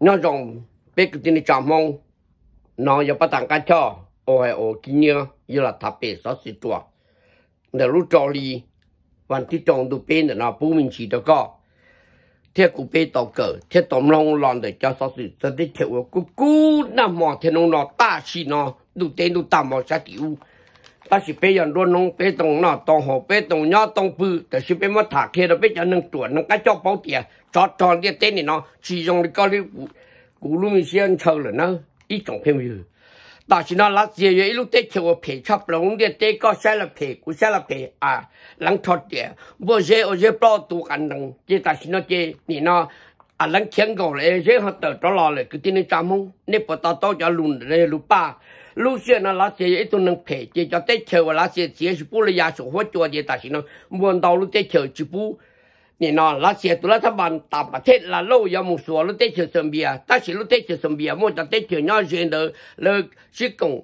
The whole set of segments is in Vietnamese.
nó rồng bé cái tin chạm mong nó giờ bắt tặng cá cho ôi ôi kinh nhớ giờ là thập bể sáu mươi tuổi để lúc trò li วันที่จงดูเป็นเนาะผู้มินชีตก็เที่ยกูเป็นต่อเกิดเที่ยตอมลงหลอนเดี๋ยวจะสอสิจะได้เที่ยวกูกูน้ำหมอเที่ยนงนอตาชีเนาะดูเต็นดูตามหมอชาติอูป้าสิเปยอนรวนนงเปตรงนอตองหอเปตรงยอตรงปือแต่สิเปมาถากเคเเปจะนึงตรวจนังกะเจ้าเป้าเตียจอดจอนเตียเต้นนี่เนาะชีจงก็รีกูกูรู้มีเสียงเชิอเลยนะอีจงเพียงอยู่ต่อชินาลัสเซียอยู่ลูกเตเชียวเพชอบลงเดียเตก็ใช้ละเพกูใช้ละเพอ่ะหลังทอดเตียบ่เจอเจปลอตัวกันดังเจตาชินาเจนี่เนาะ à lăng chén gầu lại dễ hơn tờ đó lo lại cứ tin chăm mông hông, bỏ tao tao cho lùn để lù ba lù xe nó lá xe ít tôi nâng phê chỉ cho tết chờ và lá xe xe chỉ bu là giá số hóa cho gì ta xin nó muốn đầu lù tết chờ chỉ bu nên nó lá xe tôi lá thằng bạn tạm mà thế là lâu giờ một số lù tết chờ sớm bia ta chỉ lù tết chờ sớm bia mỗi tết chờ nhau chuyện đó lơ chỉ cùng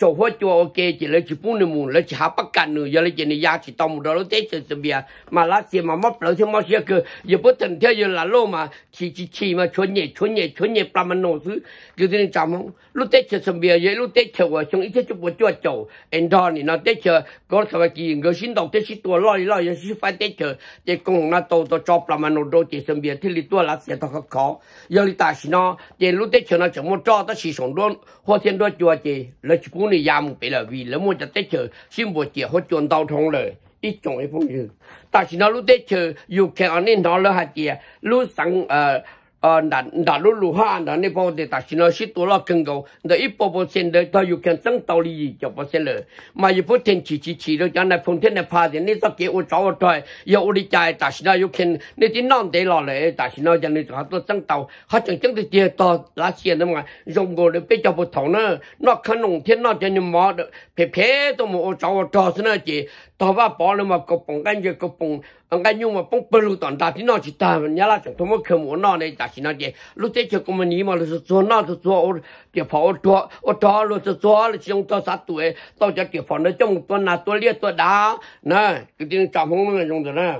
so ho cho ok chỉ lấy chỉ phun mù lấy chỉ hấp cạn nữa giờ lấy chỉ này giá chỉ tông đó lấy tết sẽ bia mà lá xì mà mất lấy thì mất xe cơ giờ bất thần theo giờ là lô mà chỉ chỉ chỉ mà chuẩn nhẹ chuẩn nhẹ chuẩn nhẹ làm ăn nổ thứ cứ thế này chạm không lúc tết sẽ bia giờ lúc tết chờ xong ít chút bữa cho chầu anh đó này nó tết chờ có sao kỳ người xin đầu tết xin tua loi loi giờ xin phải tết chờ để cùng nó tàu tàu cho làm ăn nổ đồ chỉ sẽ bia thì lì tua lá xì tao khó giờ lì ta xin nó để lúc tết chờ nó chẳng muốn cho tao chỉ sống luôn hoa thiên đua chùa chỉ lấy chỉ phun cũng đi ra bị là vì lỡ muốn cho tết chờ xin bộ chia hỗ trợ đau thông lời ít chọn ít phong như ta chỉ nói lúc tết chờ dù kẹo nên nó lỡ hạt chia lúc sáng ờ, ờ đã đã lúc lúc ha đã nên bao để xin nó xí tuổi lo cần cầu để ít bao bao sen để ta yêu cần tăng tàu đi cho bao sen rồi mà yêu bao chỉ chỉ rồi cho nên phong thiên này phá thì nên sao kế ô cháu trời yêu đi chạy ta xin nó yêu cần nên chỉ non để lo lại ta xin nó cho nên họ tôi tăng tàu họ chẳng chẳng được tiền lá sen đó mà dùng gỗ để bây giờ bao thầu nữa nó nông thiên nó cho nên mỏ được phê phê tôi mua ô cháu xin nó chỉ tao ba bỏ lên mà cục bông cái gì cục bông anh cái nhung mà bông bự lúc toàn ta thì nó chỉ ta mà là chúng tôi mới kêu muốn nó này ta chỉ nó gì lúc thế chứ mà mình mà lúc số nó lúc số địa phò đó đó lúc số là chúng tôi sát tuổi tao cho địa phò nó trông tôi là tôi liệt tôi đá nè cái tiếng chạm không nó dùng thế nè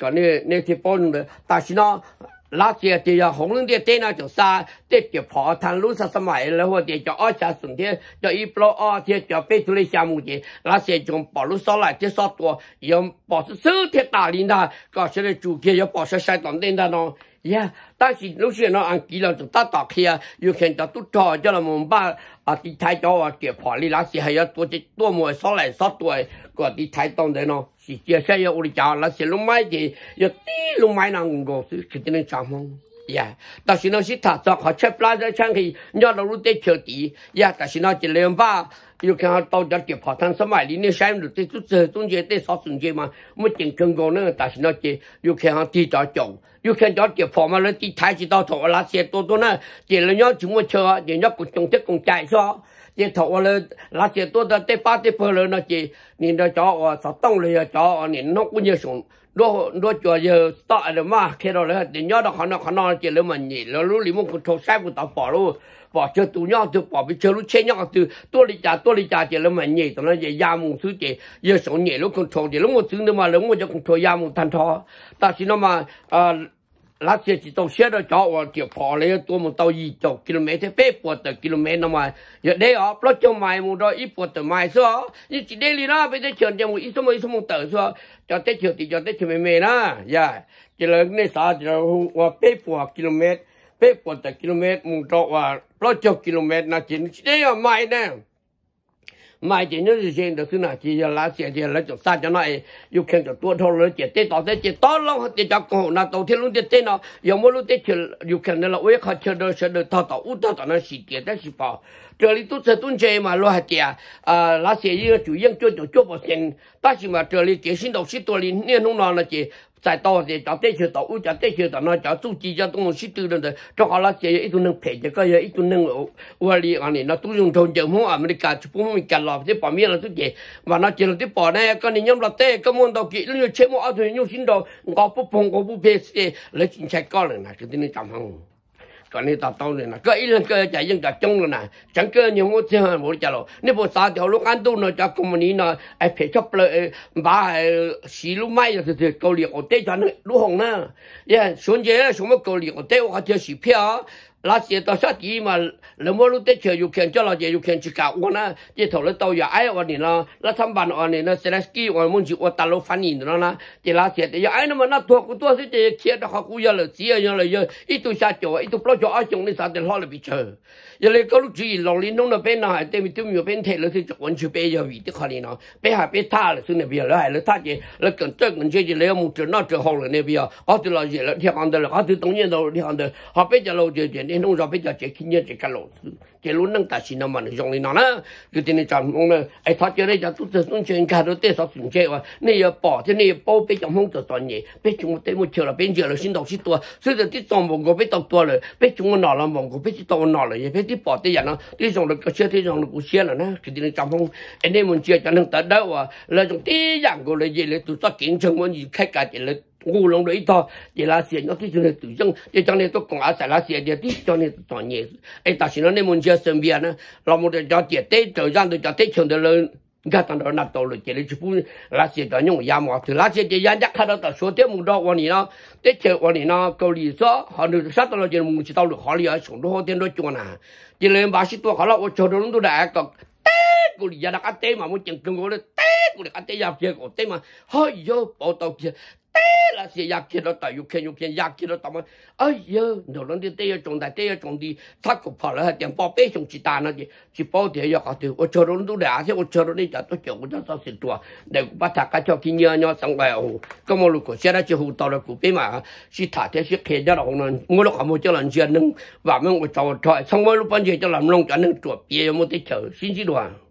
còn này này thì bông ta chỉ nó 那些些红领的戴那就杀，这就跑团路啥子迈，然后就叫二茶春天，叫一罗二天，叫飞出来项目的，那些从保路上来的少多，有保持手天打铃的，搞些的主圈要保持适当嫩它咯。呀，但是农村呢，空气呢就不 u 透 a 啊。有些人就吐潮，就是我们把啊地台子啊盖跑了，那些还要多的多么臭来臭味，怪地台子弄得呢是这些有乌的家那些弄买的要地弄埋那我们就肯定长虫。呀，但是呢，是打造好拆垃圾，长期尿尿都得清理。呀，但是那些另外。又看下到点地泡汤什么？你那下面路地就这中间地少种节嘛，没真空过个，但是那节又看下地咋长，又看下地发嘛。人地菜籽到头那些多多呢？点人要怎么吃？人要过种地过介下。你头话了那些多的在发的坡了那些，你那浇啊，啥当了要浇啊，你农姑也想。ด้วด้วจัวเยอต่อเดียวมาเทโรเลยเดี๋ยวยอดขอนอขอนอเจริมันี่แล้วรู้ลิมุกโทรแซ่บกูตอปอรู้ปอเจอตูยอดตูปอไปเจอรู้ เชยอดตูตัวลิจ่าตัวลิจ่าเจริมันี่ตอนนั้นยามุงซื้อเจเยส่งเนี่ยรู้คนโชวเจริมุซื้อเดมาแล้วมุจะคนโชว์ยามุงทันทอแต่สินอมาอ่าลัดเสียจิตต้องเชียดเราจอว่าเกี่ยวพอเลยตัวมันเตายี่จกกิโลเมตรเป๊ะปวดแต่กิโลเมตรนมาอย่าได้อ๋อเพราะเจ้าใหม่มูดออีปวดแต่ใหม่ซะยี่จิตได้ลีน่าไปได้เชิญเจ้ามูอีสมุอีสมุเต๋อซะจอดได้เชิญติจอดได้เชิญเมย์นะย่าจะเลิกในสาจะหัวเป๊ะปวดกิโลเมตรเป๊ะปวดแต่กิโลเมตรมูดอว่าเพราะจบกิโลเมตรนะจิตได้อ๋อใหม่แน่买点那些东西呢？这些那圾这些垃圾渣子呢？又可能就偷偷扔掉掉掉掉扔了，或者就可能拿土弄了，填了，又没有填填，又可能就为了看得到，看到我偷偷那尸体那是吧？这里都是土堆嘛，垃圾啊啊！那些一个就扔就就不行，但是嘛，这里这些东西多的你弄哪了去？在当时找这些到，我找这些到，那找做几家东西都能的，正好那些一都能陪着个也一都能我我哩安尼，那都用同情我，俺们的干就不们干了，这旁边了都给，完了接了这包呢，跟你用了带，跟我到给，你要切我阿腿用心到，我不碰我不别死，来警察搞了，那肯定能干好。còn đi tao tông này là cơ ý cái cơ chạy dân đặt chung rồi nè chẳng cơ nhiều ngô thiên hơn một chả lộ nếu bộ sao tiểu lúc ăn tu nó cho cùng mình nó ai phải chấp lợi bà xí lúc mai thì thì câu liệt ở tây cho nó lúc hồng nè yeah xuống dưới xuống một câu liệt ở tây hoặc là xí phía 那些到下地嘛，两么都得钱有钱，叫老子有钱去搞。我呢，这头了都廿爱我你了。那上班万你呢，现在给我们去？我打路翻年了啦。这那些的要爱那嘛，那多不多些，这欠那好古些了，死些了，又一头下脚啊，一头跛叫阿穷的啥的，好了比潮。原来哥路子人老林弄了偏南还对面对面偏泰罗斯，就稳起被要位的可怜咯。别还别滩了，弟那边老海老滩些，老敢特敢姐姐来木住那只好了那边啊，阿叔拉些了天行的了，阿叔东野到天行的，好别叫老姐姐你。nông ông bây giờ chỉ kinh nghiệm chỉ cả lỗ chỉ lỗ nâng ta xin nằm mà dùng lên nó nè cái tiền này chẳng ông nè ai thoát chơi đấy giờ tôi tụt xuống chơi cả đôi tay sáu xuống chơi và nè giờ bỏ thế nè bỏ bây giờ không tụt toàn nhỉ bây giờ tôi một chiều là bên giờ là xin đọc xin tua xin giờ tít tòng vòng của bây đọc tua rồi bây chúng nó là vòng của bây tít tòng nó rồi bây tít bỏ thế giờ nó tít dùng được cái xe tít dùng được cũng chơi là nè cứ tiền này chẳng không anh em muốn chơi chẳng nâng tới đâu à là chúng tít giảm của lấy gì lấy tôi tao kiến chừng muốn gì khách cả tiền lấy 我弄了一套，伊拉些那最重要对象，一讲你都讲啊，在那些的，对讲你都专业。哎，但是呢，你们家身边呢，那么的叫点对对象，对叫对象的人，你看当然那到了，这里就不那些的用羊毛，对那些的人家看到的说的木头往里呢，对钱往里呢，搞里说，好你啥到了就是木知道了，好里啊，上多好点多做呢，这人把许多好了，我做的人都来搞。cô đi ra đã té mà muốn chừng cưng cô nó té cô đi té ra kia cô té mà hơi vô bộ tàu kia té là sẽ yak kia nó tại UK UK yak kia nó tao mà ai giờ nó nó đi té ở trong đại té ở trong đi thắt cổ phải là tiền bao bê trong chỉ ta nó chỉ chỉ bao tiền yak thì ở chỗ đó nó đã sẽ ở chỗ đó đi chả tôi chịu nó sao xịt tua để cũng bắt thắt cái cho kia nhớ nhớ xong rồi ồ cái mà lúc sẽ ra chỉ hụt tao là cụ bê mà chỉ thả thế sẽ khe ra đâu nó mỗi lúc không cho lần chuyện nâng và mình ở chỗ trời xong mỗi lúc bây giờ cho làm nông cho nên chuột bia một cái chờ xin xin đoàn